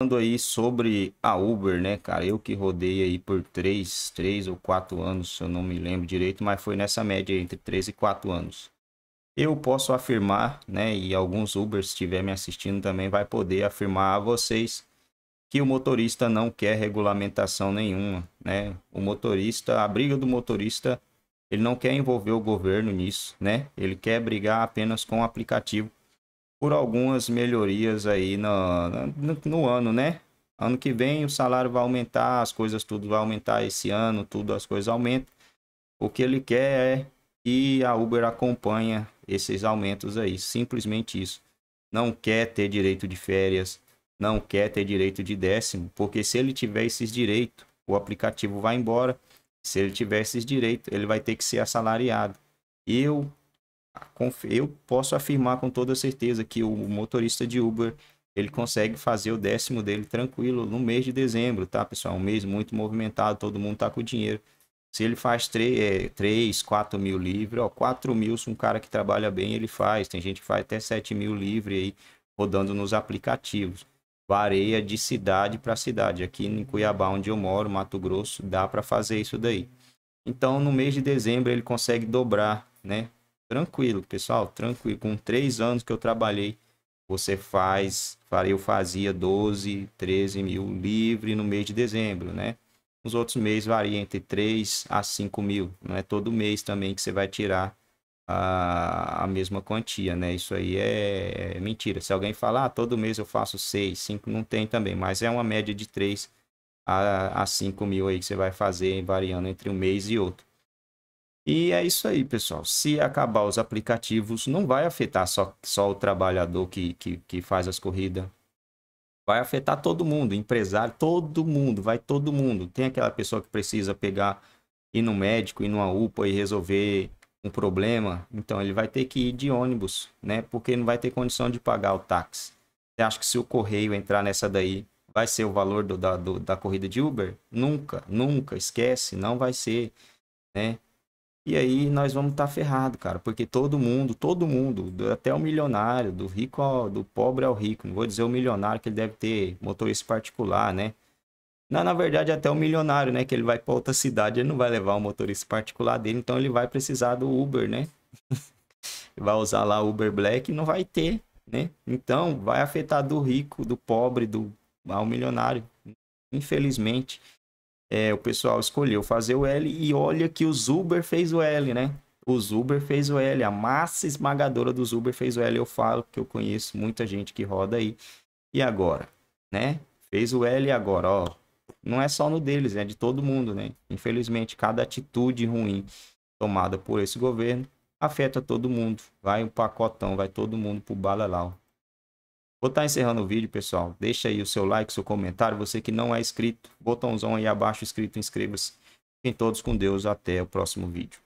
falando aí sobre a Uber, né, cara? Eu que rodei aí por três, três ou quatro anos, se eu não me lembro direito, mas foi nessa média entre três e quatro anos. Eu posso afirmar, né, e alguns Ubers se estiver me assistindo também vai poder afirmar a vocês que o motorista não quer regulamentação nenhuma, né? O motorista, a briga do motorista, ele não quer envolver o governo nisso, né? Ele quer brigar apenas com o aplicativo por algumas melhorias aí no, no, no, ano, né? Ano que vem o salário vai aumentar, as coisas tudo vai aumentar esse ano, tudo as coisas aumentam. O que ele quer é que a Uber acompanha esses aumentos aí, simplesmente isso. Não quer ter direito de férias, não quer ter direito de décimo, porque se ele tiver esses direitos, o aplicativo vai embora. Se ele tiver esses direitos, ele vai ter que ser assalariado. Eu eu posso afirmar com toda certeza que o motorista de Uber ele consegue fazer o décimo dele tranquilo no mês de dezembro, tá, pessoal? Um mês muito movimentado, todo mundo tá com dinheiro. Se ele faz 3, 3 4 mil livre, ó, 4 mil, se um cara que trabalha bem, ele faz. Tem gente que faz até 7 mil livre aí, rodando nos aplicativos. Vareia de cidade para cidade. Aqui em Cuiabá, onde eu moro, Mato Grosso, dá para fazer isso daí. Então, no mês de dezembro, ele consegue dobrar, né? Tranquilo, pessoal, tranquilo. Com três anos que eu trabalhei, você faz, eu fazia 12, 13 mil livre no mês de dezembro, né? Os outros meses varia entre 3 a 5 mil. Não é todo mês também que você vai tirar a, a mesma quantia, né? Isso aí é, é mentira. Se alguém falar, ah, todo mês eu faço 6, 5, não tem também. Mas é uma média de 3 a, a 5 mil aí que você vai fazer variando entre um mês e outro. E é isso aí, pessoal. Se acabar os aplicativos, não vai afetar só, só o trabalhador que, que, que faz as corridas. Vai afetar todo mundo, empresário, todo mundo, vai todo mundo. Tem aquela pessoa que precisa pegar, ir no médico, ir numa UPA e resolver um problema. Então ele vai ter que ir de ônibus, né? Porque não vai ter condição de pagar o táxi. Você acha que se o correio entrar nessa daí, vai ser o valor do, da, do, da corrida de Uber? Nunca, nunca, esquece, não vai ser, né? E aí nós vamos estar tá ferrado, cara, porque todo mundo, todo mundo, até o milionário, do rico ao do pobre ao rico, não vou dizer o milionário que ele deve ter motorista particular, né? Não, na verdade, até o milionário, né, que ele vai para outra cidade, ele não vai levar o motorista particular dele, então ele vai precisar do Uber, né? vai usar lá o Uber Black e não vai ter, né? Então, vai afetar do rico, do pobre, do ao milionário, infelizmente é, o pessoal escolheu fazer o L e olha que os Uber fez o L, né? Os Uber fez o L, a massa esmagadora dos Uber fez o L. Eu falo que eu conheço muita gente que roda aí. E agora, né? Fez o L agora, ó. Não é só no deles, é de todo mundo, né? Infelizmente, cada atitude ruim tomada por esse governo afeta todo mundo. Vai um pacotão, vai todo mundo pro balalau. Vou estar tá encerrando o vídeo, pessoal. Deixa aí o seu like, seu comentário. Você que não é inscrito, botãozão aí abaixo escrito, inscreva-se. Fiquem todos com Deus. Até o próximo vídeo.